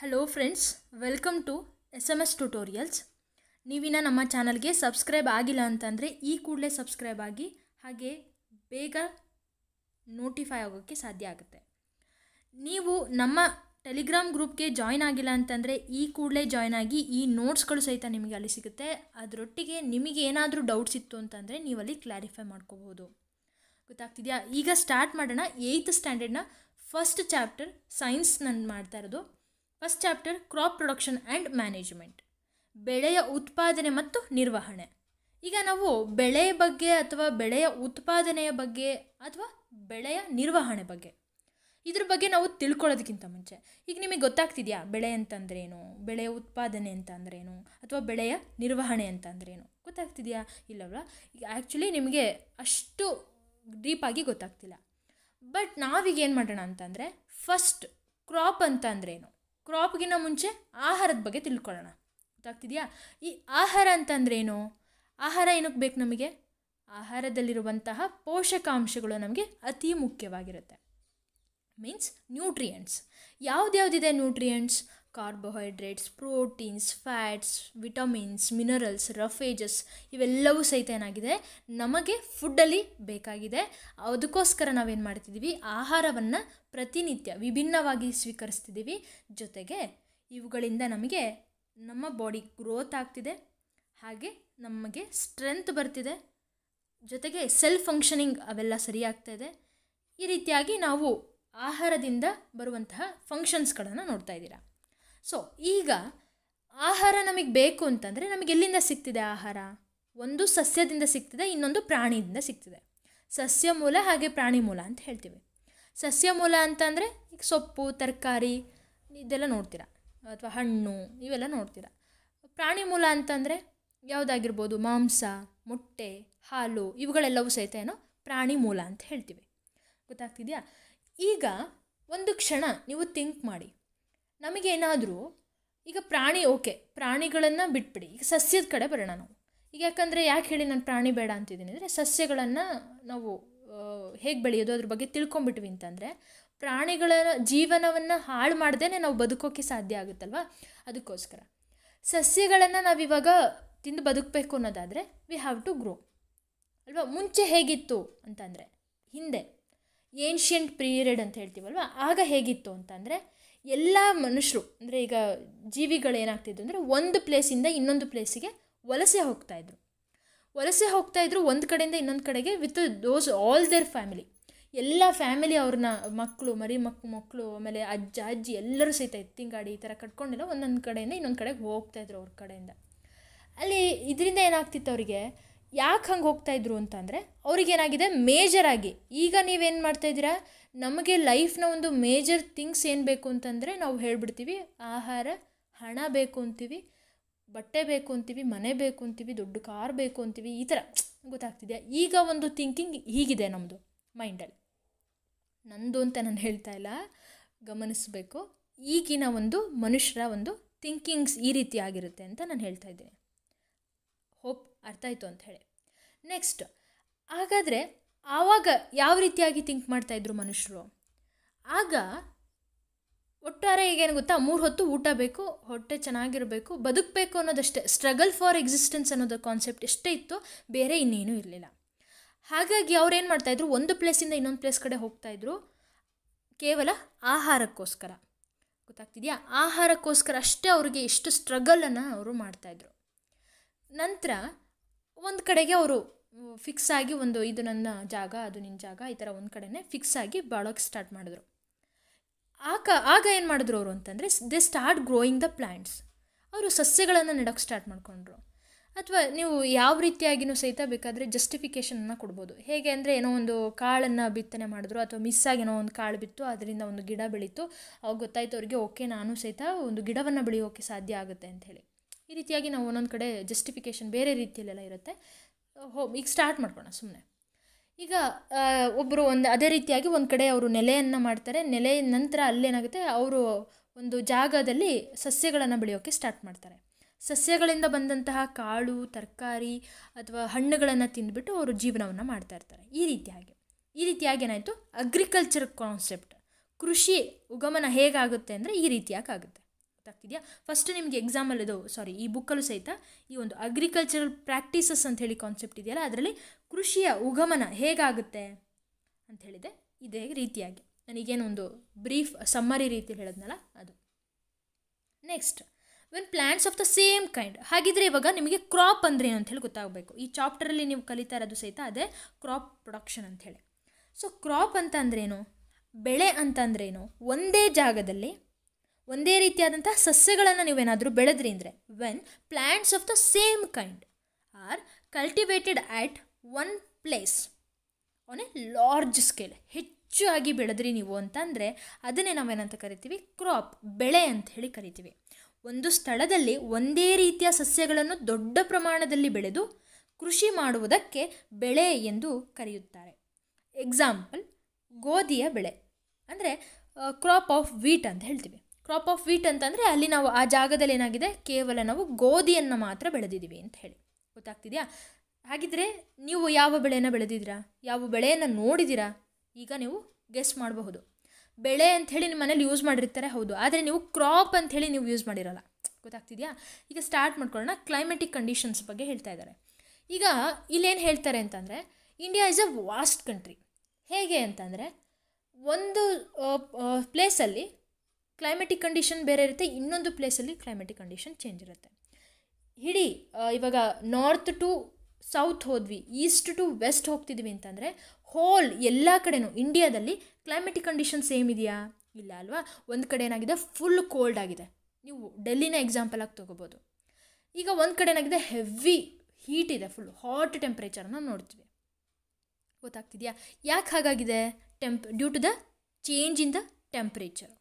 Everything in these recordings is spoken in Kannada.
hello friends welcome to S M S tutorials ನೀವಿನ ನಮ್ಮ ಚಾನಲ್ಗೆ ಸಬ್ಸ್ಕ್ರೈಬ್ ಆಗಿಲ್ಲ ಅಂತಂದರೆ ಈ ಕೂಡಲೇ ಸಬ್ಸ್ಕ್ರೈಬ್ ಆಗಿ ಹಾಗೆ ಬೇಗ ನೋಟಿಫೈ ಆಗೋಕ್ಕೆ ಸಾಧ್ಯ ಆಗುತ್ತೆ ನೀವು ನಮ್ಮ ಟೆಲಿಗ್ರಾಮ್ ಗ್ರೂಪ್ಗೆ ಜಾಯ್ನ್ ಆಗಿಲ್ಲ ಅಂತಂದರೆ ಈ ಕೂಡಲೇ ಜಾಯ್ನ್ ಆಗಿ ಈ ನೋಟ್ಸ್ಗಳು ಸಹಿತ ನಿಮಗೆ ಅಲ್ಲಿ ಸಿಗುತ್ತೆ ಅದರೊಟ್ಟಿಗೆ ನಿಮಗೆ ಏನಾದರೂ ಡೌಟ್ಸ್ ಇತ್ತು ಅಂತಂದರೆ ನೀವಲ್ಲಿ ಕ್ಲಾರಿಫೈ ಮಾಡ್ಕೋಬೋದು ಗೊತ್ತಾಗ್ತಿದೆಯಾ ಈಗ ಸ್ಟಾರ್ಟ್ ಮಾಡೋಣ ಏಯ್ತ್ ಸ್ಟ್ಯಾಂಡರ್ಡ್ನ ಫಸ್ಟ್ ಚಾಪ್ಟರ್ ಸೈನ್ಸ್ ನಾನು ಮಾಡ್ತಾ ಇರೋದು first chapter crop production and management ಬೆಳೆಯ ಉತ್ಪಾದನೆ ಮತ್ತು ನಿರ್ವಹಣೆ ಈಗ ನಾವು ಬೆಳೆ ಬಗ್ಗೆ ಅಥವಾ ಬೆಳೆಯ ಉತ್ಪಾದನೆಯ ಬಗ್ಗೆ ಅಥವಾ ಬೆಳೆಯ ನಿರ್ವಹಣೆ ಬಗ್ಗೆ ಇದ್ರ ಬಗ್ಗೆ ನಾವು ತಿಳ್ಕೊಳ್ಳೋದಕ್ಕಿಂತ ಮುಂಚೆ ಈಗ ನಿಮಗೆ ಗೊತ್ತಾಗ್ತಿದೆಯಾ ಬೆಳೆ ಅಂತಂದ್ರೇನು ಬೆಳೆಯ ಉತ್ಪಾದನೆ ಅಂತ ಅಥವಾ ಬೆಳೆಯ ನಿರ್ವಹಣೆ ಅಂತ ಗೊತ್ತಾಗ್ತಿದೆಯಾ ಇಲ್ಲವಲ್ಲ ಈಗ ಆ್ಯಕ್ಚುಲಿ ನಿಮಗೆ ಅಷ್ಟು ಡೀಪಾಗಿ ಗೊತ್ತಾಗ್ತಿಲ್ಲ ಬಟ್ ನಾವೀಗ ಏನು ಮಾಡೋಣ ಅಂತಂದರೆ ಫಸ್ಟ್ ಕ್ರಾಪ್ ಅಂತ ಕ್ರಾಪ್ಗಿನ ಮುಂಚೆ ಆಹಾರದ ಬಗ್ಗೆ ತಿಳ್ಕೊಳ್ಳೋಣ ಗೊತ್ತಾಗ್ತಿದೆಯಾ ಈ ಆಹಾರ ಅಂತಂದ್ರೆ ಏನು ಆಹಾರ ಏನಕ್ಕೆ ಬೇಕು ನಮಗೆ ಆಹಾರದಲ್ಲಿರುವಂತಹ ಪೋಷಕಾಂಶಗಳು ನಮಗೆ ಅತಿ ಮುಖ್ಯವಾಗಿರುತ್ತೆ ಮೀನ್ಸ್ ನ್ಯೂಟ್ರಿಯೆಂಟ್ಸ್ ಇದೆ nutrients carbohydrates proteins fats vitamins minerals roughages ಇವೆಲ್ಲವೂ ಸಹಿತ ಏನಾಗಿದೆ ನಮಗೆ ಫುಡ್ಡಲ್ಲಿ ಬೇಕಾಗಿದೆ ಅದಕ್ಕೋಸ್ಕರ ನಾವೇನು ಮಾಡ್ತಿದ್ದೀವಿ ಆಹಾರವನ್ನು ಪ್ರತಿನಿತ್ಯ ವಿಭಿನ್ನವಾಗಿ ಸ್ವೀಕರಿಸ್ತಿದ್ದೀವಿ ಜೊತೆಗೆ ಇವುಗಳಿಂದ ನಮಗೆ ನಮ್ಮ ಬಾಡಿ ಗ್ರೋತ್ ಆಗ್ತಿದೆ ಹಾಗೆ ನಮಗೆ ಸ್ಟ್ರೆಂತ್ ಬರ್ತಿದೆ ಜೊತೆಗೆ ಸೆಲ್ಫ್ ಫಂಕ್ಷನಿಂಗ್ ಅವೆಲ್ಲ ಸರಿಯಾಗ್ತಾ ಇದೆ ಈ ರೀತಿಯಾಗಿ ನಾವು ಆಹಾರದಿಂದ ಬರುವಂತಹ ಫಂಕ್ಷನ್ಸ್ಗಳನ್ನು ನೋಡ್ತಾ ಇದ್ದೀರಾ ಸೊ ಈಗ ಆಹಾರ ನಮಗೆ ಬೇಕು ಅಂತಂದರೆ ನಮಗೆ ಎಲ್ಲಿಂದ ಸಿಗ್ತಿದೆ ಆಹಾರ ಒಂದು ಸಸ್ಯದಿಂದ ಸಿಗ್ತಿದೆ ಇನ್ನೊಂದು ಪ್ರಾಣಿಯಿಂದ ಸಿಗ್ತಿದೆ ಸಸ್ಯ ಮೂಲ ಹಾಗೆ ಪ್ರಾಣಿ ಮೂಲ ಅಂತ ಹೇಳ್ತೀವಿ ಸಸ್ಯ ಮೂಲ ಅಂತಂದರೆ ಈಗ ಸೊಪ್ಪು ತರಕಾರಿ ಇದೆಲ್ಲ ನೋಡ್ತೀರ ಅಥವಾ ಹಣ್ಣು ಇವೆಲ್ಲ ನೋಡ್ತೀರ ಪ್ರಾಣಿ ಮೂಲ ಅಂತಂದರೆ ಯಾವುದಾಗಿರ್ಬೋದು ಮಾಂಸ ಮೊಟ್ಟೆ ಹಾಲು ಇವುಗಳೆಲ್ಲವೂ ಸಹಿತ ಏನೋ ಪ್ರಾಣಿ ಮೂಲ ಅಂತ ಹೇಳ್ತೀವಿ ಗೊತ್ತಾಗ್ತಿದೆಯಾ ಈಗ ಒಂದು ಕ್ಷಣ ನೀವು ಥಿಂಕ್ ಮಾಡಿ ನಮಗೇನಾದರೂ ಈಗ ಪ್ರಾಣಿ ಓಕೆ ಪ್ರಾಣಿಗಳನ್ನು ಬಿಟ್ಬಿಡಿ ಈಗ ಸಸ್ಯದ ಕಡೆ ಬರೋಣ ನಾವು ಈಗ ಯಾಕಂದರೆ ಯಾಕೆ ಹೇಳಿ ನಾನು ಪ್ರಾಣಿ ಬೇಡ ಅಂತಿದ್ದೀನಿ ಅಂದರೆ ಸಸ್ಯಗಳನ್ನು ನಾವು ಹೇಗೆ ಬೆಳೆಯೋದು ಅದ್ರ ಬಗ್ಗೆ ತಿಳ್ಕೊಂಬಿಟ್ವಿ ಅಂತಂದರೆ ಪ್ರಾಣಿಗಳ ಜೀವನವನ್ನು ಹಾಳು ಮಾಡದೇ ನಾವು ಬದುಕೋಕ್ಕೆ ಸಾಧ್ಯ ಆಗುತ್ತಲ್ವ ಅದಕ್ಕೋಸ್ಕರ ಸಸ್ಯಗಳನ್ನು ನಾವಿವಾಗ ತಿಂದು ಬದುಕಬೇಕು ಅನ್ನೋದಾದರೆ ವಿ ಹ್ಯಾವ್ ಟು ಗ್ರೋ ಅಲ್ವಾ ಮುಂಚೆ ಹೇಗಿತ್ತು ಅಂತಂದರೆ ಹಿಂದೆ ಏನ್ಷಿಯಂಟ್ ಪೀರಿಯಡ್ ಅಂತ ಹೇಳ್ತೀವಲ್ವ ಆಗ ಹೇಗಿತ್ತು ಅಂತಂದರೆ ಎಲ್ಲ ಮನುಷ್ಯರು ಅಂದರೆ ಈಗ ಜೀವಿಗಳು ಏನಾಗ್ತಿದ್ರು ಅಂದರೆ ಒಂದು ಪ್ಲೇಸಿಂದ ಇನ್ನೊಂದು ಪ್ಲೇಸಿಗೆ ವಲಸೆ ಹೋಗ್ತಾಯಿದ್ರು ವಲಸೆ ಹೋಗ್ತಾಯಿದ್ರು ಒಂದು ಕಡೆಯಿಂದ ಇನ್ನೊಂದು ಕಡೆಗೆ with those all their family ಎಲ್ಲ ಫ್ಯಾಮಿಲಿ ಅವ್ರನ್ನ ಮಕ್ಕಳು ಮರಿ ಮಕ್ ಮಕ್ಕಳು ಆಮೇಲೆ ಅಜ್ಜ ಅಜ್ಜಿ ಎಲ್ಲರೂ ಸಹಿತ ಎತ್ತಿಂಗಾಡಿ ಈ ಥರ ಕಟ್ಕೊಂಡಿಲ್ಲ ಒಂದೊಂದು ಕಡೆಯಿಂದ ಇನ್ನೊಂದು ಕಡೆಗೆ ಹೋಗ್ತಾಯಿದ್ರು ಅವ್ರ ಕಡೆಯಿಂದ ಅಲ್ಲಿ ಇದರಿಂದ ಏನಾಗ್ತಿತ್ತು ಅವರಿಗೆ ಯಾಕೆ ಹಂಗೆ ಹೋಗ್ತಾಯಿದ್ರು ಅಂತಂದರೆ ಅವ್ರಿಗೇನಾಗಿದೆ ಮೇಜರಾಗಿ ಈಗ ನೀವೇನು ಮಾಡ್ತಾಯಿದ್ದೀರಾ ನಮಗೆ ಲೈಫ್ನ ಒಂದು ಮೇಜರ್ ಥಿಂಗ್ಸ್ ಏನು ಬೇಕು ಅಂತಂದರೆ ನಾವು ಹೇಳ್ಬಿಡ್ತೀವಿ ಆಹಾರ ಹಣ ಬೇಕು ಅಂತೀವಿ ಬಟ್ಟೆ ಬೇಕು ಅಂತೀವಿ ಮನೆ ಬೇಕು ಅಂತೀವಿ ದೊಡ್ಡ ಕಾರ್ ಬೇಕು ಅಂತೀವಿ ಈ ಥರ ಗೊತ್ತಾಗ್ತಿದೆಯಾ ಈಗ ಒಂದು ಥಿಂಕಿಂಗ್ ಹೀಗಿದೆ ನಮ್ಮದು ಮೈಂಡಲ್ಲಿ ನಂದು ಅಂತ ನಾನು ಹೇಳ್ತಾ ಇಲ್ಲ ಗಮನಿಸಬೇಕು ಈಗಿನ ಒಂದು ಮನುಷ್ಯರ ಒಂದು ಥಿಂಕಿಂಗ್ಸ್ ಈ ರೀತಿ ಆಗಿರುತ್ತೆ ಅಂತ ನಾನು ಹೇಳ್ತಾ ಇದ್ದೀನಿ ಹೋಪ್ ಅರ್ಥ ಆಯಿತು ಅಂತ ಹೇಳಿ ನೆಕ್ಸ್ಟ್ ಹಾಗಾದರೆ ಆವಾಗ ಯಾವ ರೀತಿಯಾಗಿ ಥಿಂಕ್ ಮಾಡ್ತಾಯಿದ್ರು ಮನುಷ್ಯರು ಆಗ ಒಟ್ಟಾರೆ ಈಗೇನು ಗೊತ್ತಾ ಮೂರು ಹೊತ್ತು ಊಟ ಬೇಕು ಹೊಟ್ಟೆ ಚೆನ್ನಾಗಿರಬೇಕು ಬದುಕಬೇಕು ಅನ್ನೋದಷ್ಟೇ ಸ್ಟ್ರಗಲ್ ಫಾರ್ ಎಕ್ಸಿಸ್ಟೆನ್ಸ್ ಅನ್ನೋದು ಕಾನ್ಸೆಪ್ಟ್ ಎಷ್ಟೇ ಇತ್ತು ಬೇರೆ ಇನ್ನೇನು ಇರಲಿಲ್ಲ ಹಾಗಾಗಿ ಅವ್ರೇನು ಮಾಡ್ತಾಯಿದ್ರು ಒಂದು ಪ್ಲೇಸಿಂದ ಇನ್ನೊಂದು ಪ್ಲೇಸ್ ಕಡೆ ಹೋಗ್ತಾಯಿದ್ರು ಕೇವಲ ಆಹಾರಕ್ಕೋಸ್ಕರ ಗೊತ್ತಾಗ್ತಿದೆಯಾ ಆಹಾರಕ್ಕೋಸ್ಕರ ಅಷ್ಟೇ ಅವರಿಗೆ ಇಷ್ಟು ಸ್ಟ್ರಗಲನ್ನು ಅವರು ಮಾಡ್ತಾಯಿದ್ರು ನಂತರ ಒಂದು ಕಡೆಗೆ ಅವರು ಫಿಕ್ಸ್ ಆಗಿ ಒಂದು ಇದು ನನ್ನ ಜಾಗ ಅದು ನಿನ್ನ ಜಾಗ ಈ ಥರ ಒಂದು ಕಡೆನೇ ಫಿಕ್ಸ್ ಆಗಿ ಬಾಳೋಕ್ಕೆ ಸ್ಟಾರ್ಟ್ ಮಾಡಿದ್ರು ಆಗ ಆಗ ಏನು ಮಾಡಿದ್ರು ಅವರು ಅಂತಂದರೆ they start growing the plants ಅವರು ಸಸ್ಯಗಳನ್ನು ನೆಡೋಕ್ಕೆ ಸ್ಟಾರ್ಟ್ ಮಾಡಿಕೊಂಡ್ರು ಅಥವಾ ನೀವು ಯಾವ ರೀತಿಯಾಗಿಯೂ ಸಹಿತ ಬೇಕಾದರೆ ಜಸ್ಟಿಫಿಕೇಷನನ್ನು ಕೊಡ್ಬೋದು ಹೇಗೆ ಅಂದರೆ ಏನೋ ಒಂದು ಕಾಳನ್ನು ಬಿತ್ತನೆ ಮಾಡಿದ್ರು ಅಥವಾ ಆಗಿ ಏನೋ ಒಂದು ಕಾಳು ಬಿತ್ತು ಅದರಿಂದ ಒಂದು ಗಿಡ ಬೆಳೀತು ಅವಾಗ ಗೊತ್ತಾಯ್ತು ಅವ್ರಿಗೆ ಓಕೆ ನಾನು ಸಹಿತ ಒಂದು ಗಿಡವನ್ನು ಬೆಳೆಯೋಕ್ಕೆ ಸಾಧ್ಯ ಆಗುತ್ತೆ ಅಂತ ಹೇಳಿ ಈ ರೀತಿಯಾಗಿ ನಾವು ಒಂದೊಂದು ಕಡೆ ಜಸ್ಟಿಫಿಕೇಷನ್ ಬೇರೆ ರೀತಿಯಲ್ಲೆಲ್ಲ ಇರುತ್ತೆ ಹೋಮ್ ಈಗ ಸ್ಟಾರ್ಟ್ ಮಾಡ್ಕೋಣ ಸುಮ್ಮನೆ ಈಗ ಒಬ್ಬರು ಒಂದು ಅದೇ ರೀತಿಯಾಗಿ ಒಂದು ಕಡೆ ಅವರು ನೆಲೆಯನ್ನು ಮಾಡ್ತಾರೆ ನೆಲೆಯ ನಂತರ ಅಲ್ಲೇನಾಗುತ್ತೆ ಅವರು ಒಂದು ಜಾಗದಲ್ಲಿ ಸಸ್ಯಗಳನ್ನು ಬೆಳೆಯೋಕ್ಕೆ ಸ್ಟಾರ್ಟ್ ಮಾಡ್ತಾರೆ ಸಸ್ಯಗಳಿಂದ ಬಂದಂತಹ ಕಾಳು ತರಕಾರಿ ಅಥವಾ ಹಣ್ಣುಗಳನ್ನು ತಿಂದುಬಿಟ್ಟು ಅವರು ಜೀವನವನ್ನು ಮಾಡ್ತಾ ಇರ್ತಾರೆ ಈ ರೀತಿಯಾಗಿ ಈ ರೀತಿಯಾಗಿ ಏನಾಯಿತು ಅಗ್ರಿಕಲ್ಚರ್ ಕಾನ್ಸೆಪ್ಟ್ ಕೃಷಿ ಉಗಮನ ಹೇಗಾಗುತ್ತೆ ಅಂದರೆ ಈ ರೀತಿಯಾಗಿ ಆಗುತ್ತೆ ಗೊತ್ತಾಗ್ತಿದೆಯಾ ಫಸ್ಟ್ ನಿಮಗೆ ಎಕ್ಸಾಮಲ್ಲಿ ಅದು ಸಾರಿ ಈ ಬುಕ್ಕಲ್ಲೂ ಸಹಿತ ಈ ಒಂದು ಅಗ್ರಿಕಲ್ಚರಲ್ ಪ್ರಾಕ್ಟೀಸಸ್ ಅಂತ ಹೇಳಿ ಕಾನ್ಸೆಪ್ಟ್ ಇದೆಯಲ್ಲ ಅದರಲ್ಲಿ ಕೃಷಿಯ ಉಗಮನ ಹೇಗಾಗುತ್ತೆ ಅಂತ ಹೇಳಿದೆ ಇದೇ ರೀತಿಯಾಗಿ ನನಗೇನು ಒಂದು ಬ್ರೀಫ್ ಸಮ್ಮರಿ ರೀತಿ ಹೇಳೋದ್ನಲ್ಲ ಅದು next when plants of the same kind ಹಾಗಿದ್ರೆ ಇವಾಗ ನಿಮಗೆ ಕ್ರಾಪ್ ಅಂದರೆ ಏನು ಹೇಳಿ ಗೊತ್ತಾಗಬೇಕು ಈ ಚಾಪ್ಟರಲ್ಲಿ ನೀವು ಕಲಿತಾ ಇರೋದು ಸಹಿತ ಅದೇ ಕ್ರಾಪ್ ಪ್ರೊಡಕ್ಷನ್ ಹೇಳಿ ಸೊ ಕ್ರಾಪ್ ಅಂತ ಅಂದ್ರೇನು ಬೆಳೆ ಅಂತ ಒಂದೇ ಜಾಗದಲ್ಲಿ ಒಂದೇ ರೀತಿಯಾದಂತಹ ಸಸ್ಯಗಳನ್ನು ನೀವೇನಾದರೂ ಬೆಳೆದ್ರಿ ಅಂದರೆ when plants of the same kind are cultivated at one place on a large scale ಹೆಚ್ಚಾಗಿ ಬೆಳೆದ್ರಿ ನೀವು ಅಂತಂದರೆ ಅದನ್ನೇ ನಾವೇನಂತ ಕರಿತೀವಿ ಕ್ರಾಪ್ ಬೆಳೆ ಅಂತ ಹೇಳಿ ಕರಿತೀವಿ ಒಂದು ಸ್ಥಳದಲ್ಲಿ ಒಂದೇ ರೀತಿಯ ಸಸ್ಯಗಳನ್ನು ದೊಡ್ಡ ಪ್ರಮಾಣದಲ್ಲಿ ಬೆಳೆದು ಕೃಷಿ ಮಾಡುವುದಕ್ಕೆ ಬೆಳೆ ಎಂದು ಕರೆಯುತ್ತಾರೆ ಎಕ್ಸಾಂಪಲ್ ಗೋಧಿಯ ಬೆಳೆ ಅಂದರೆ ಕ್ರಾಪ್ ಆಫ್ ವೀಟ್ ಅಂತ ಹೇಳ್ತೀವಿ ಕ್ರಾಪ್ ಆಫ್ ವೀಟ್ ಅಂತಂದರೆ ಅಲ್ಲಿ ನಾವು ಆ ಜಾಗದಲ್ಲಿ ಏನಾಗಿದೆ ಕೇವಲ ನಾವು ಗೋಧಿಯನ್ನು ಮಾತ್ರ ಬೆಳೆದಿದ್ದೀವಿ ಅಂತ ಹೇಳಿ ಗೊತ್ತಾಗ್ತಿದೆಯಾ ಹಾಗಿದ್ರೆ ನೀವು ಯಾವ ಬೆಳೆಯನ್ನು ಬೆಳೆದಿದ್ದೀರಾ ಯಾವ ಬೆಳೆಯನ್ನು ನೋಡಿದ್ದೀರಾ ಈಗ ನೀವು ಗೆಸ್ ಮಾಡಬಹುದು ಬೆಳೆ ಅಂಥೇಳಿ ನಿಮ್ಮ ಮನೇಲಿ ಯೂಸ್ ಮಾಡಿರ್ತಾರೆ ಹೌದು ಆದರೆ ನೀವು ಕ್ರಾಪ್ ಅಂಥೇಳಿ ನೀವು ಯೂಸ್ ಮಾಡಿರೋಲ್ಲ ಗೊತ್ತಾಗ್ತಿದೆಯಾ ಈಗ ಸ್ಟಾರ್ಟ್ ಮಾಡ್ಕೊಳ್ಳೋಣ ಕ್ಲೈಮೆಟಿಕ್ ಕಂಡೀಷನ್ಸ್ ಬಗ್ಗೆ ಹೇಳ್ತಾ ಇದ್ದಾರೆ ಈಗ ಇಲ್ಲೇನು ಹೇಳ್ತಾರೆ ಅಂತಂದರೆ India is a vast country ಹೇಗೆ ಅಂತಂದರೆ ಒಂದು ಪ್ಲೇಸಲ್ಲಿ ಕ್ಲೈಮೆಟಿಕ್ ಕಂಡೀಷನ್ ಬೇರೆ ಇರುತ್ತೆ ಇನ್ನೊಂದು ಪ್ಲೇಸಲ್ಲಿ ಕ್ಲೈಮೆಟಿಕ್ ಕಂಡೀಷನ್ ಚೇಂಜ್ ಇರುತ್ತೆ ಇಡೀ ಇವಾಗ ನಾರ್ತ್ ಟು ಸೌತ್ ಹೋದ್ವಿ ಈಸ್ಟ್ ಟು ವೆಸ್ಟ್ ಹೋಗ್ತಿದ್ವಿ ಅಂತಂದರೆ ಹೋಲ್ ಎಲ್ಲ ಕಡೆನೂ ಇಂಡಿಯಾದಲ್ಲಿ ಕ್ಲೈಮೆಟಿಕ್ ಕಂಡೀಷನ್ ಸೇಮ್ ಇದೆಯಾ ಇಲ್ಲ ಅಲ್ವಾ ಒಂದು ಕಡೆ ಏನಾಗಿದೆ ಫುಲ್ ಕೋಲ್ಡ್ ಆಗಿದೆ ನೀವು ಡೆಲ್ಲಿನ ಎಕ್ಸಾಂಪಲ್ ಆಗಿ ತೊಗೋಬೋದು ಈಗ ಒಂದು ಕಡೆ ಏನಾಗಿದೆ ಹೆವಿ ಹೀಟ್ ಇದೆ ಫುಲ್ ಹಾಟ್ ಟೆಂಪ್ರೇಚರನ್ನು ನೋಡ್ತೀವಿ ಗೊತ್ತಾಗ್ತಿದೆಯಾ ಯಾಕೆ ಹಾಗಾಗಿದೆ temp due to the change in the temperature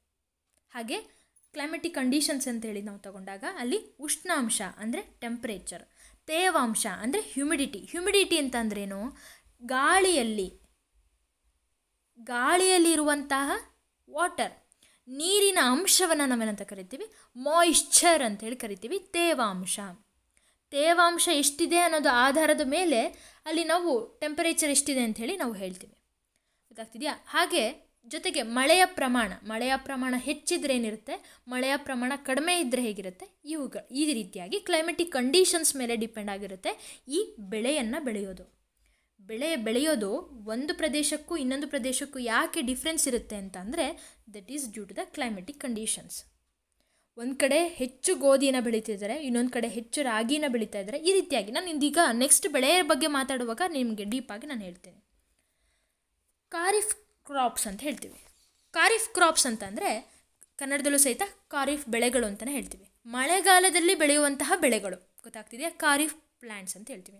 ಹಾಗೆ ಕ್ಲೈಮೆಟಿಕ್ ಕಂಡೀಷನ್ಸ್ ಅಂತೇಳಿ ನಾವು ತಗೊಂಡಾಗ ಅಲ್ಲಿ ಉಷ್ಣಾಂಶ ಅಂದರೆ ಟೆಂಪ್ರೇಚರ್ ತೇವಾಂಶ ಅಂದರೆ ಹ್ಯುಮಿಡಿಟಿ ಹ್ಯುಮಿಡಿಟಿ ಅಂತಂದ್ರೇನು ಗಾಳಿಯಲ್ಲಿ ಗಾಳಿಯಲ್ಲಿರುವಂತಹ ವಾಟರ್ ನೀರಿನ ಅಂಶವನ್ನು ನಾವೇನಂತ ಕರಿತೀವಿ ಮಾಯಿಶ್ಚರ್ ಅಂತೇಳಿ ಕರಿತೀವಿ ತೇವಾಂಶ ತೇವಾಂಶ ಎಷ್ಟಿದೆ ಅನ್ನೋದು ಆಧಾರದ ಮೇಲೆ ಅಲ್ಲಿ ನಾವು ಟೆಂಪರೇಚರ್ ಎಷ್ಟಿದೆ ಅಂಥೇಳಿ ನಾವು ಹೇಳ್ತೀವಿ ಗೊತ್ತಾಗ್ತಿದೆಯಾ ಹಾಗೆ ಜೊತೆಗೆ ಮಳೆಯ ಪ್ರಮಾಣ ಮಳೆಯ ಪ್ರಮಾಣ ಏನಿರುತ್ತೆ ಮಳೆಯ ಪ್ರಮಾಣ ಕಡಿಮೆ ಇದ್ದರೆ ಹೇಗಿರುತ್ತೆ ಇವುಗಳು ಈ ರೀತಿಯಾಗಿ ಕ್ಲೈಮೆಟಿಕ್ ಕಂಡೀಷನ್ಸ್ ಮೇಲೆ ಡಿಪೆಂಡ್ ಆಗಿರುತ್ತೆ ಈ ಬೆಳೆಯನ್ನು ಬೆಳೆಯೋದು ಬೆಳೆ ಬೆಳೆಯೋದು ಒಂದು ಪ್ರದೇಶಕ್ಕೂ ಇನ್ನೊಂದು ಪ್ರದೇಶಕ್ಕೂ ಯಾಕೆ ಡಿಫ್ರೆನ್ಸ್ ಇರುತ್ತೆ ಅಂತ ಅಂದರೆ that is due to the climatic conditions ಒಂದು ಕಡೆ ಹೆಚ್ಚು ಗೋಧಿನ ಬೆಳೀತಿದ್ದಾರೆ ಇನ್ನೊಂದು ಕಡೆ ಹೆಚ್ಚು ರಾಗಿನ ಬೆಳೀತಾ ಇದ್ದಾರೆ ಈ ರೀತಿಯಾಗಿ ನಾನು ಇದೀಗ ನೆಕ್ಸ್ಟ್ ಬೆಳೆಯ ಬಗ್ಗೆ ಮಾತಾಡುವಾಗ ನಿಮಗೆ ಡೀಪಾಗಿ ನಾನು ಹೇಳ್ತೇನೆ ಖಾರಿಫ್ ಕ್ರಾಪ್ಸ್ ಅಂತ ಹೇಳ್ತೀವಿ ಖಾರಿಫ್ ಕ್ರಾಪ್ಸ್ ಅಂತಂದರೆ ಕನ್ನಡದಲ್ಲೂ ಸಹಿತ ಖಾರಿಫ್ ಬೆಳೆಗಳು ಅಂತಲೇ ಹೇಳ್ತೀವಿ ಮಳೆಗಾಲದಲ್ಲಿ ಬೆಳೆಯುವಂತಹ ಬೆಳೆಗಳು ಗೊತ್ತಾಗ್ತಿದೆಯಾ ಖಾರಿಫ್ ಪ್ಲ್ಯಾಂಟ್ಸ್ ಅಂತ ಹೇಳ್ತೀವಿ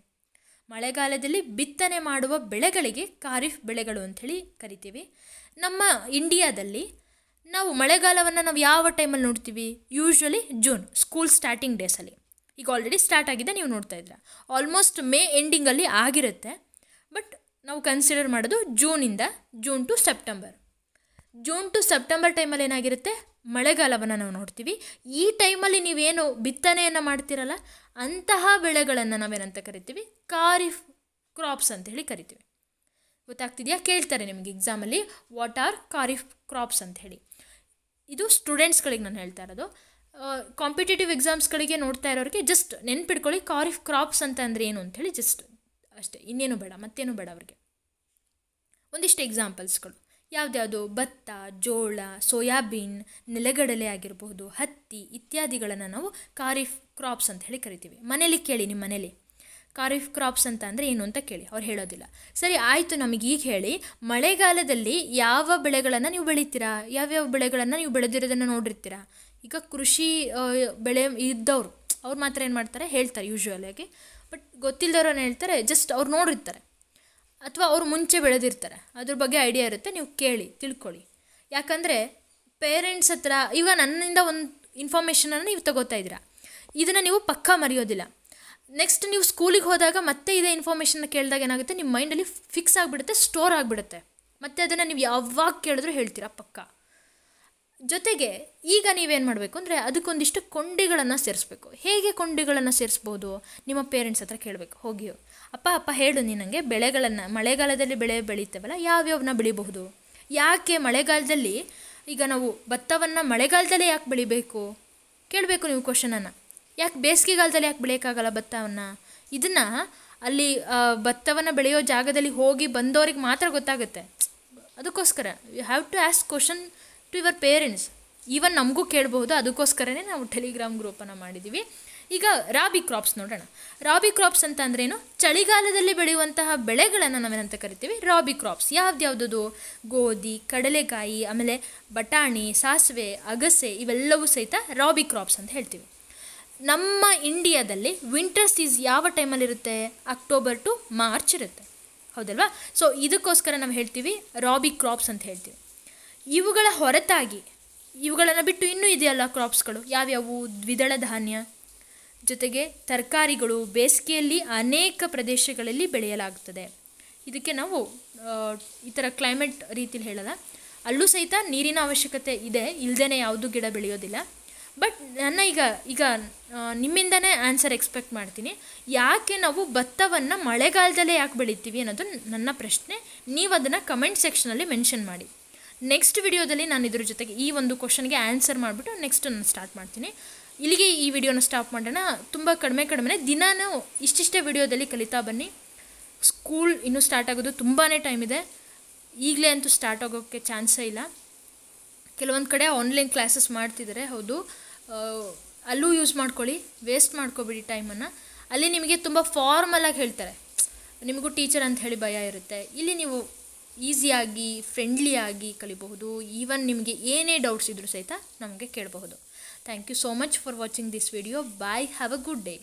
ಮಳೆಗಾಲದಲ್ಲಿ ಬಿತ್ತನೆ ಮಾಡುವ ಬೆಳೆಗಳಿಗೆ ಖಾರಿಫ್ ಬೆಳೆಗಳು ಅಂಥೇಳಿ ಕರಿತೀವಿ ನಮ್ಮ ಇಂಡಿಯಾದಲ್ಲಿ ನಾವು ಮಳೆಗಾಲವನ್ನು ನಾವು ಯಾವ ಟೈಮಲ್ಲಿ ನೋಡ್ತೀವಿ ಯೂಶ್ವಲಿ ಜೂನ್ ಸ್ಕೂಲ್ ಸ್ಟಾರ್ಟಿಂಗ್ ಡೇಸಲ್ಲಿ ಈಗ ಆಲ್ರೆಡಿ ಸ್ಟಾರ್ಟ್ ಆಗಿದೆ ನೀವು ನೋಡ್ತಾ ಇದ್ದೀರಾ ಆಲ್ಮೋಸ್ಟ್ ಮೇ ಎಂಡಿಂಗಲ್ಲಿ ಆಗಿರುತ್ತೆ ಬಟ್ ನಾವು ಕನ್ಸಿಡರ್ ಮಾಡೋದು ಜೂನಿಂದ June to September June to September ಟೈಮಲ್ಲಿ ಏನಾಗಿರುತ್ತೆ ಮಳೆಗಾಲವನ್ನು ನಾವು ನೋಡ್ತೀವಿ ಈ ಟೈಮಲ್ಲಿ ನೀವೇನು ಬಿತ್ತನೆಯನ್ನು ಮಾಡ್ತೀರಲ್ಲ ಅಂತಹ ಬೆಳೆಗಳನ್ನು ನಾವೇನಂತ ಕರಿತೀವಿ ಕಾರಿಫ್ ಕ್ರಾಪ್ಸ್ ಅಂತ ಹೇಳಿ ಕರಿತೀವಿ ಗೊತ್ತಾಗ್ತಿದೆಯಾ ಕೇಳ್ತಾರೆ ನಿಮಗೆ ಎಕ್ಸಾಮಲ್ಲಿ ವಾಟ್ ಆರ್ ಖಾರಿಫ್ ಕ್ರಾಪ್ಸ್ ಅಂತ ಹೇಳಿ ಇದು ಸ್ಟೂಡೆಂಟ್ಸ್ಗಳಿಗೆ ನಾನು ಹೇಳ್ತಾ ಇರೋದು ಕಾಂಪಿಟೇಟಿವ್ ಎಕ್ಸಾಮ್ಸ್ಗಳಿಗೆ ನೋಡ್ತಾ ಇರೋರಿಗೆ ಜಸ್ಟ್ ನೆನ್ಪಿಡ್ಕೊಳ್ಳಿ ಖಾರಿಫ್ ಕ್ರಾಪ್ಸ್ ಅಂತ ಅಂದರೆ ಏನು ಹೇಳಿ ಜಸ್ಟ್ ಅಷ್ಟೇ ಇನ್ನೇನು ಬೇಡ ಮತ್ತೇನು ಬೇಡ ಅವ್ರಿಗೆ ಒಂದಿಷ್ಟು ಎಕ್ಸಾಂಪಲ್ಸ್ಗಳು ಯಾವುದ್ಯಾವುದು ಭತ್ತ ಜೋಳ ಸೋಯಾಬೀನ್ ನೆಲಗಡಲೆ ಆಗಿರಬಹುದು ಹತ್ತಿ ಇತ್ಯಾದಿಗಳನ್ನು ನಾವು ಖಾರಿಫ್ ಕ್ರಾಪ್ಸ್ ಅಂತ ಹೇಳಿ ಕರಿತೀವಿ ಮನೇಲಿ ಕೇಳಿ ನಿಮ್ಮ ಮನೇಲಿ ಖಾರಿಫ್ ಕ್ರಾಪ್ಸ್ ಅಂತ ಅಂದರೆ ಏನು ಅಂತ ಕೇಳಿ ಅವ್ರು ಹೇಳೋದಿಲ್ಲ ಸರಿ ಆಯಿತು ನಮಗೆ ಈಗ ಹೇಳಿ ಮಳೆಗಾಲದಲ್ಲಿ ಯಾವ ಬೆಳೆಗಳನ್ನು ನೀವು ಬೆಳಿತೀರಾ ಯಾವ್ಯಾವ ಬೆಳೆಗಳನ್ನು ನೀವು ಬೆಳೆದಿರೋದನ್ನು ನೋಡಿರ್ತೀರಾ ಈಗ ಕೃಷಿ ಬೆಳೆ ಇದ್ದವರು ಅವ್ರು ಮಾತ್ರ ಏನು ಮಾಡ್ತಾರೆ ಹೇಳ್ತಾರೆ ಯೂಶ್ವಲಾಗಿ ಬಟ್ ಏನು ಹೇಳ್ತಾರೆ ಜಸ್ಟ್ ಅವ್ರು ನೋಡಿರ್ತಾರೆ ಅಥವಾ ಅವ್ರು ಮುಂಚೆ ಬೆಳೆದಿರ್ತಾರೆ ಅದ್ರ ಬಗ್ಗೆ ಐಡಿಯಾ ಇರುತ್ತೆ ನೀವು ಕೇಳಿ ತಿಳ್ಕೊಳ್ಳಿ ಯಾಕಂದರೆ ಪೇರೆಂಟ್ಸ್ ಹತ್ರ ಈಗ ನನ್ನಿಂದ ಒಂದು ಇನ್ಫಾರ್ಮೇಷನನ್ನು ನೀವು ತಗೋತಾ ಇದ್ದೀರಾ ಇದನ್ನು ನೀವು ಪಕ್ಕಾ ಮರೆಯೋದಿಲ್ಲ ನೆಕ್ಸ್ಟ್ ನೀವು ಸ್ಕೂಲಿಗೆ ಹೋದಾಗ ಮತ್ತೆ ಇದೇ ಇನ್ಫಾರ್ಮೇಷನ್ನ ಕೇಳಿದಾಗ ಏನಾಗುತ್ತೆ ನಿಮ್ಮ ಮೈಂಡಲ್ಲಿ ಫಿಕ್ಸ್ ಆಗಿಬಿಡುತ್ತೆ ಸ್ಟೋರ್ ಆಗಿಬಿಡುತ್ತೆ ಮತ್ತು ಅದನ್ನು ನೀವು ಯಾವಾಗ ಕೇಳಿದ್ರೂ ಹೇಳ್ತೀರಾ ಪಕ್ಕಾ ಜೊತೆಗೆ ಈಗ ನೀವೇನು ಮಾಡಬೇಕು ಅಂದರೆ ಅದಕ್ಕೊಂದಿಷ್ಟು ಕೊಂಡಿಗಳನ್ನು ಸೇರಿಸ್ಬೇಕು ಹೇಗೆ ಕೊಂಡಿಗಳನ್ನು ಸೇರಿಸ್ಬೋದು ನಿಮ್ಮ ಪೇರೆಂಟ್ಸ್ ಹತ್ರ ಕೇಳಬೇಕು ಹೋಗಿ ಅಪ್ಪ ಅಪ್ಪ ಹೇಳು ನಿನಗೆ ಬೆಳೆಗಳನ್ನು ಮಳೆಗಾಲದಲ್ಲಿ ಬೆಳೆ ಬೆಳೀತೇವಲ್ಲ ಯಾವ್ಯಾವನ್ನ ಬೆಳಿಬಹುದು ಯಾಕೆ ಮಳೆಗಾಲದಲ್ಲಿ ಈಗ ನಾವು ಭತ್ತವನ್ನು ಮಳೆಗಾಲದಲ್ಲೇ ಯಾಕೆ ಬೆಳಿಬೇಕು ಕೇಳಬೇಕು ನೀವು ಕ್ವಶನನ್ನು ಯಾಕೆ ಬೇಸಿಗೆಗಾಲದಲ್ಲಿ ಯಾಕೆ ಬೆಳೆಯೋಕ್ಕಾಗಲ್ಲ ಭತ್ತವನ್ನು ಇದನ್ನು ಅಲ್ಲಿ ಭತ್ತವನ್ನು ಬೆಳೆಯೋ ಜಾಗದಲ್ಲಿ ಹೋಗಿ ಬಂದವರಿಗೆ ಮಾತ್ರ ಗೊತ್ತಾಗುತ್ತೆ ಅದಕ್ಕೋಸ್ಕರ you have to ask question to your parents even ನಮಗೂ ಕೇಳಬಹುದು ಅದಕ್ಕೋಸ್ಕರನೇ ನಾವು ಟೆಲಿಗ್ರಾಮ್ ಗ್ರೂಪನ್ನು ಮಾಡಿದ್ದೀವಿ ಈಗ ರಾಬಿ ಕ್ರಾಪ್ಸ್ ನೋಡೋಣ ರಾಬಿ ಕ್ರಾಪ್ಸ್ ಅಂತ ಅಂದ್ರೇನು ಚಳಿಗಾಲದಲ್ಲಿ ಬೆಳೆಯುವಂತಹ ಬೆಳೆಗಳನ್ನು ನಾವೇನಂತ ಕರಿತೀವಿ ರಾಬಿ ಕ್ರಾಪ್ಸ್ ಯಾವ್ದು ಗೋಧಿ ಕಡಲೆಕಾಯಿ ಆಮೇಲೆ ಬಟಾಣಿ ಸಾಸಿವೆ ಅಗಸೆ ಇವೆಲ್ಲವೂ ಸಹಿತ ರಾಬಿ ಕ್ರಾಪ್ಸ್ ಅಂತ ಹೇಳ್ತೀವಿ ನಮ್ಮ ಇಂಡಿಯಾದಲ್ಲಿ ವಿಂಟರ್ ಸೀಸ್ ಯಾವ ಟೈಮಲ್ಲಿರುತ್ತೆ ಅಕ್ಟೋಬರ್ ಟು ಮಾರ್ಚ್ ಇರುತ್ತೆ ಹೌದಲ್ವಾ ಸೊ ಇದಕ್ಕೋಸ್ಕರ ನಾವು ಹೇಳ್ತೀವಿ ರಾಬಿ ಕ್ರಾಪ್ಸ್ ಅಂತ ಹೇಳ್ತೀವಿ ಇವುಗಳ ಹೊರತಾಗಿ ಇವುಗಳನ್ನು ಬಿಟ್ಟು ಇನ್ನೂ ಇದೆಯಲ್ಲ ಕ್ರಾಪ್ಸ್ಗಳು ಯಾವ್ಯಾವು ದ್ವಿದಳ ಧಾನ್ಯ ಜೊತೆಗೆ ತರಕಾರಿಗಳು ಬೇಸಿಗೆಯಲ್ಲಿ ಅನೇಕ ಪ್ರದೇಶಗಳಲ್ಲಿ ಬೆಳೆಯಲಾಗುತ್ತದೆ ಇದಕ್ಕೆ ನಾವು ಈ ಥರ ಕ್ಲೈಮೇಟ್ ರೀತಿಲಿ ಹೇಳಲ್ಲ ಅಲ್ಲೂ ಸಹಿತ ನೀರಿನ ಅವಶ್ಯಕತೆ ಇದೆ ಇಲ್ಲದೇ ಯಾವುದೂ ಗಿಡ ಬೆಳೆಯೋದಿಲ್ಲ ಬಟ್ ನನ್ನ ಈಗ ಈಗ ನಿಮ್ಮಿಂದನೇ ಆನ್ಸರ್ ಎಕ್ಸ್ಪೆಕ್ಟ್ ಮಾಡ್ತೀನಿ ಯಾಕೆ ನಾವು ಭತ್ತವನ್ನು ಮಳೆಗಾಲದಲ್ಲೇ ಯಾಕೆ ಬೆಳಿತೀವಿ ಅನ್ನೋದು ನನ್ನ ಪ್ರಶ್ನೆ ನೀವು ಅದನ್ನು ಕಮೆಂಟ್ ಸೆಕ್ಷನಲ್ಲಿ ಮೆನ್ಷನ್ ಮಾಡಿ ನೆಕ್ಸ್ಟ್ ವಿಡಿಯೋದಲ್ಲಿ ನಾನು ಇದ್ರ ಜೊತೆಗೆ ಈ ಒಂದು ಕ್ವಶನ್ಗೆ ಆನ್ಸರ್ ಮಾಡಿಬಿಟ್ಟು ನೆಕ್ಸ್ಟ್ ನಾನು ಸ್ಟಾರ್ಟ್ ಮಾಡ್ತೀನಿ ಇಲ್ಲಿಗೆ ಈ ವಿಡಿಯೋನ ಸ್ಟಾಪ್ ಮಾಡೋಣ ತುಂಬ ಕಡಿಮೆ ಕಡಿಮೆ ದಿನಾನು ಇಷ್ಟಿಷ್ಟೇ ವಿಡಿಯೋದಲ್ಲಿ ಕಲಿತಾ ಬನ್ನಿ ಸ್ಕೂಲ್ ಇನ್ನೂ ಸ್ಟಾರ್ಟ್ ಆಗೋದು ತುಂಬಾ ಟೈಮ್ ಇದೆ ಈಗಲೇ ಅಂತೂ ಸ್ಟಾರ್ಟ್ ಆಗೋಕ್ಕೆ ಚಾನ್ಸೇ ಇಲ್ಲ ಕೆಲವೊಂದು ಕಡೆ ಆನ್ಲೈನ್ ಕ್ಲಾಸಸ್ ಮಾಡ್ತಿದ್ದಾರೆ ಹೌದು ಅಲ್ಲೂ ಯೂಸ್ ಮಾಡ್ಕೊಳ್ಳಿ ವೇಸ್ಟ್ ಮಾಡ್ಕೊಬಿಡಿ ಟೈಮನ್ನು ಅಲ್ಲಿ ನಿಮಗೆ ತುಂಬ ಫಾರ್ಮಲಾಗಿ ಹೇಳ್ತಾರೆ ನಿಮಗೂ ಟೀಚರ್ ಅಂತ ಹೇಳಿ ಭಯ ಇರುತ್ತೆ ಇಲ್ಲಿ ನೀವು ಈಸಿಯಾಗಿ ಫ್ರೆಂಡ್ಲಿಯಾಗಿ ಕಲಿಬಹುದು ಈವನ್ ನಿಮಗೆ ಏನೇ ಡೌಟ್ಸ್ ಇದ್ದರೂ ಸಹಿತ ನಮಗೆ ಕೇಳಬಹುದು thank you so much for watching this video bye have a good day